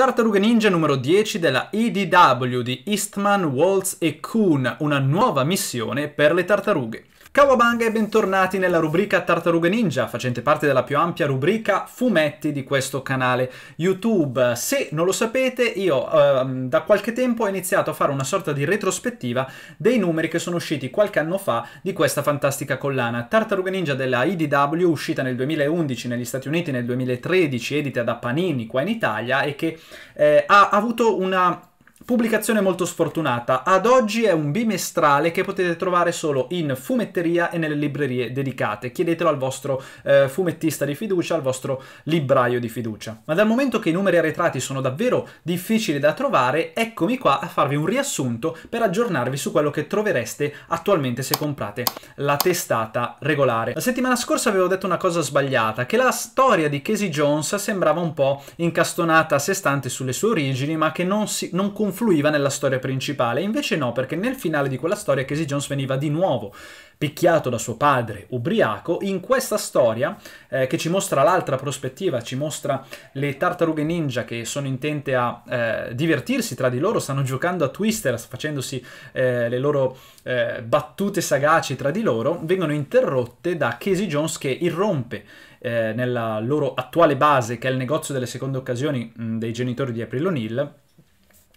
Tartaruga Ninja numero 10 della EDW di Eastman, Waltz e Kuhn, una nuova missione per le tartarughe. Kawabanga e bentornati nella rubrica Tartaruga Ninja, facente parte della più ampia rubrica fumetti di questo canale YouTube. Se non lo sapete, io eh, da qualche tempo ho iniziato a fare una sorta di retrospettiva dei numeri che sono usciti qualche anno fa di questa fantastica collana. Tartaruga Ninja della IDW, uscita nel 2011 negli Stati Uniti, nel 2013, edita da Panini qua in Italia e che eh, ha avuto una Pubblicazione molto sfortunata, ad oggi è un bimestrale che potete trovare solo in fumetteria e nelle librerie dedicate. Chiedetelo al vostro eh, fumettista di fiducia, al vostro libraio di fiducia. Ma dal momento che i numeri arretrati sono davvero difficili da trovare, eccomi qua a farvi un riassunto per aggiornarvi su quello che trovereste attualmente se comprate la testata regolare. La settimana scorsa avevo detto una cosa sbagliata, che la storia di Casey Jones sembrava un po' incastonata a sé stante sulle sue origini, ma che non, si, non confondeva influiva nella storia principale. Invece no, perché nel finale di quella storia Casey Jones veniva di nuovo picchiato da suo padre ubriaco. In questa storia, eh, che ci mostra l'altra prospettiva, ci mostra le tartarughe ninja che sono intente a eh, divertirsi tra di loro, stanno giocando a Twister, facendosi eh, le loro eh, battute sagaci tra di loro, vengono interrotte da Casey Jones che irrompe eh, nella loro attuale base, che è il negozio delle seconde occasioni mh, dei genitori di April O'Neill,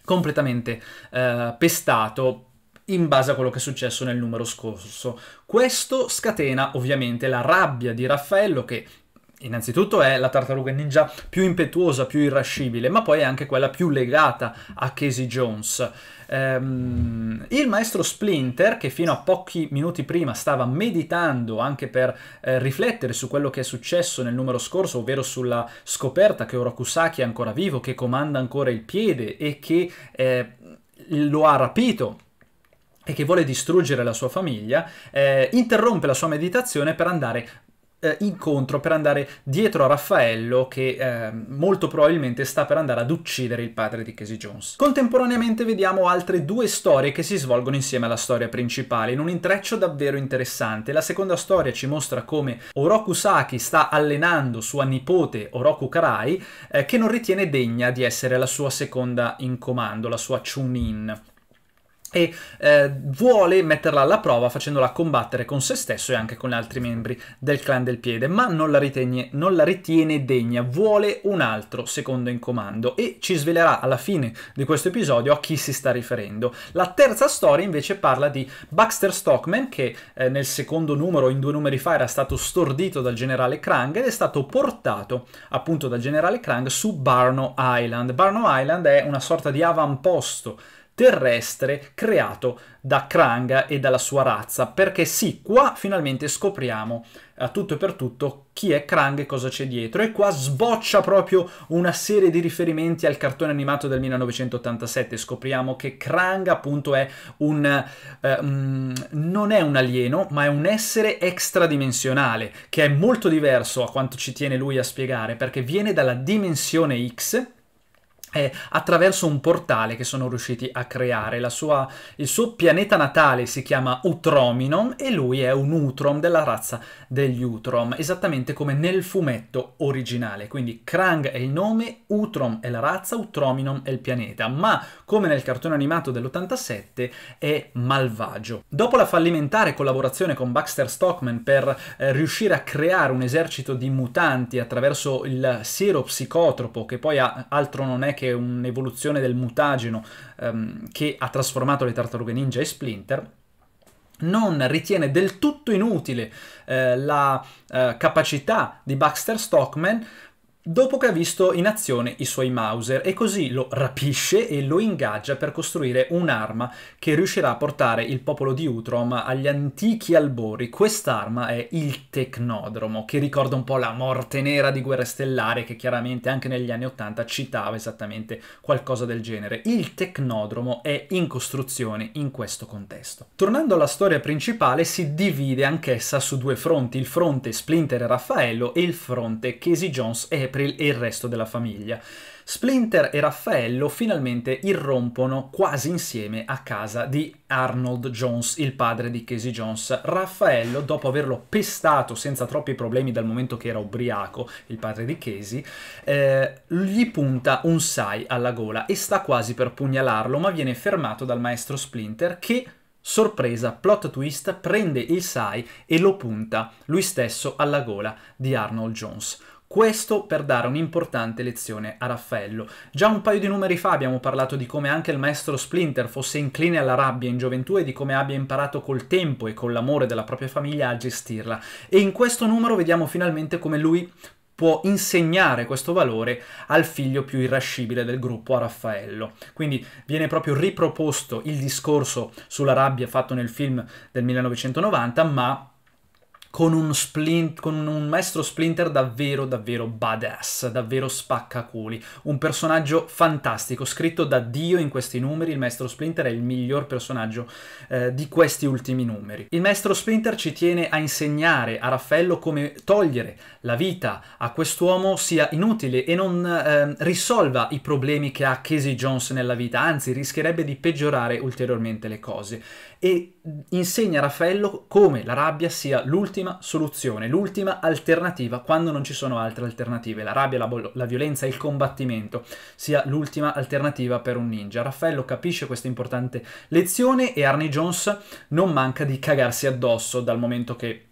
completamente eh, pestato in base a quello che è successo nel numero scorso. Questo scatena ovviamente la rabbia di Raffaello che innanzitutto è la tartaruga ninja più impetuosa, più irrascibile, ma poi è anche quella più legata a Casey Jones. Um, il maestro Splinter, che fino a pochi minuti prima stava meditando anche per eh, riflettere su quello che è successo nel numero scorso, ovvero sulla scoperta che Orokusaki è ancora vivo, che comanda ancora il piede e che eh, lo ha rapito e che vuole distruggere la sua famiglia, eh, interrompe la sua meditazione per andare eh, incontro per andare dietro a Raffaello che eh, molto probabilmente sta per andare ad uccidere il padre di Casey Jones. Contemporaneamente vediamo altre due storie che si svolgono insieme alla storia principale, in un intreccio davvero interessante. La seconda storia ci mostra come Oroku Saki sta allenando sua nipote Oroku Karai eh, che non ritiene degna di essere la sua seconda in comando, la sua Chunin e eh, vuole metterla alla prova facendola combattere con se stesso e anche con altri membri del clan del piede, ma non la, ritiene, non la ritiene degna, vuole un altro secondo in comando e ci svelerà alla fine di questo episodio a chi si sta riferendo. La terza storia invece parla di Baxter Stockman che eh, nel secondo numero, in due numeri fa, era stato stordito dal generale Krang ed è stato portato appunto dal generale Krang su Barno Island. Barno Island è una sorta di avamposto terrestre creato da Krang e dalla sua razza, perché sì, qua finalmente scopriamo a eh, tutto e per tutto chi è Krang e cosa c'è dietro. E qua sboccia proprio una serie di riferimenti al cartone animato del 1987. Scopriamo che Krang appunto è un... Eh, mm, non è un alieno, ma è un essere extradimensionale, che è molto diverso a quanto ci tiene lui a spiegare, perché viene dalla dimensione X, attraverso un portale che sono riusciti a creare. Sua, il suo pianeta natale si chiama Utrominon e lui è un Utrom della razza degli Utrom, esattamente come nel fumetto originale. Quindi Krang è il nome, Utrom è la razza, Utrominon è il pianeta, ma come nel cartone animato dell'87 è malvagio. Dopo la fallimentare collaborazione con Baxter Stockman per eh, riuscire a creare un esercito di mutanti attraverso il siero psicotropo, che poi altro non è che che un'evoluzione del mutageno ehm, che ha trasformato le tartarughe ninja in Splinter, non ritiene del tutto inutile eh, la eh, capacità di Baxter Stockman dopo che ha visto in azione i suoi Mauser e così lo rapisce e lo ingaggia per costruire un'arma che riuscirà a portare il popolo di Utrom agli antichi albori. Quest'arma è il Tecnodromo, che ricorda un po' la morte nera di Guerre Stellare, che chiaramente anche negli anni Ottanta citava esattamente qualcosa del genere. Il Tecnodromo è in costruzione in questo contesto. Tornando alla storia principale, si divide anch'essa su due fronti, il fronte Splinter e Raffaello e il fronte Casey Jones e per e il resto della famiglia. Splinter e Raffaello finalmente irrompono quasi insieme a casa di Arnold Jones, il padre di Casey Jones. Raffaello, dopo averlo pestato senza troppi problemi dal momento che era ubriaco, il padre di Casey, eh, gli punta un sai alla gola e sta quasi per pugnalarlo, ma viene fermato dal maestro Splinter che Sorpresa, plot twist, prende il Sai e lo punta lui stesso alla gola di Arnold Jones. Questo per dare un'importante lezione a Raffaello. Già un paio di numeri fa abbiamo parlato di come anche il maestro Splinter fosse incline alla rabbia in gioventù e di come abbia imparato col tempo e con l'amore della propria famiglia a gestirla. E in questo numero vediamo finalmente come lui può insegnare questo valore al figlio più irrascibile del gruppo, a Raffaello. Quindi viene proprio riproposto il discorso sulla rabbia fatto nel film del 1990, ma con un, splint, con un maestro Splinter davvero, davvero badass, davvero spaccaculi. Un personaggio fantastico, scritto da Dio in questi numeri. Il maestro Splinter è il miglior personaggio eh, di questi ultimi numeri. Il maestro Splinter ci tiene a insegnare a Raffaello come togliere la vita a quest'uomo sia inutile e non eh, risolva i problemi che ha Casey Jones nella vita, anzi rischierebbe di peggiorare ulteriormente le cose. E insegna a Raffaello come la rabbia sia l'ultimo l'ultima soluzione, l'ultima alternativa quando non ci sono altre alternative. La rabbia, la, la violenza, il combattimento sia l'ultima alternativa per un ninja. Raffaello capisce questa importante lezione e Arnie Jones non manca di cagarsi addosso dal momento che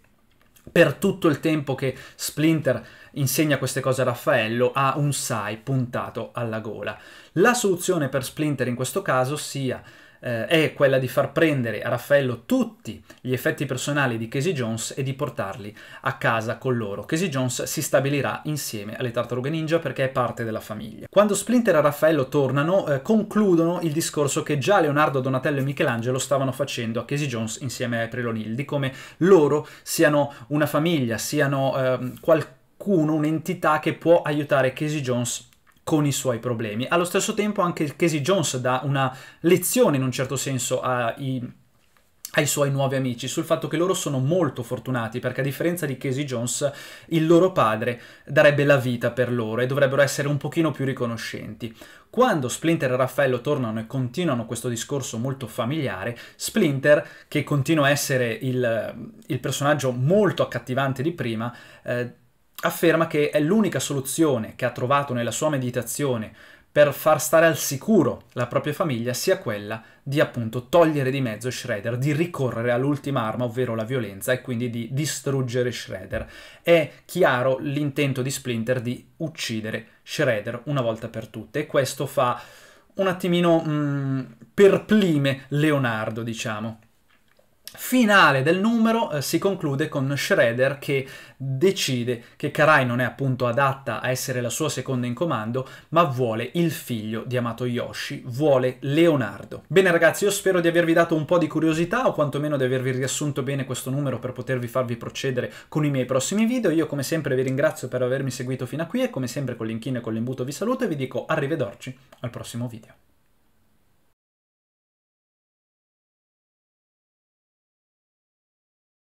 per tutto il tempo che Splinter insegna queste cose a Raffaello, ha un sai puntato alla gola. La soluzione per Splinter in questo caso sia eh, è quella di far prendere a Raffaello tutti gli effetti personali di Casey Jones e di portarli a casa con loro. Casey Jones si stabilirà insieme alle tartarughe ninja perché è parte della famiglia. Quando Splinter e Raffaello tornano, eh, concludono il discorso che già Leonardo, Donatello e Michelangelo stavano facendo a Casey Jones insieme a April O'Neill, di come loro siano una famiglia, siano eh, qualcuno, un'entità che può aiutare Casey Jones con i suoi problemi. Allo stesso tempo anche Casey Jones dà una lezione in un certo senso ai ai suoi nuovi amici sul fatto che loro sono molto fortunati perché a differenza di Casey Jones il loro padre darebbe la vita per loro e dovrebbero essere un pochino più riconoscenti. Quando Splinter e Raffaello tornano e continuano questo discorso molto familiare, Splinter, che continua a essere il, il personaggio molto accattivante di prima, eh, afferma che è l'unica soluzione che ha trovato nella sua meditazione per far stare al sicuro la propria famiglia sia quella di appunto togliere di mezzo Shredder, di ricorrere all'ultima arma, ovvero la violenza, e quindi di distruggere Shredder. È chiaro l'intento di Splinter di uccidere Shredder una volta per tutte e questo fa un attimino mh, mm, perplime Leonardo, diciamo finale del numero eh, si conclude con Shredder che decide che Karai non è appunto adatta a essere la sua seconda in comando, ma vuole il figlio di Amato Yoshi, vuole Leonardo. Bene ragazzi, io spero di avervi dato un po' di curiosità o quantomeno di avervi riassunto bene questo numero per potervi farvi procedere con i miei prossimi video. Io come sempre vi ringrazio per avermi seguito fino a qui e come sempre con l'inchino e con l'imbuto vi saluto e vi dico arrivederci al prossimo video.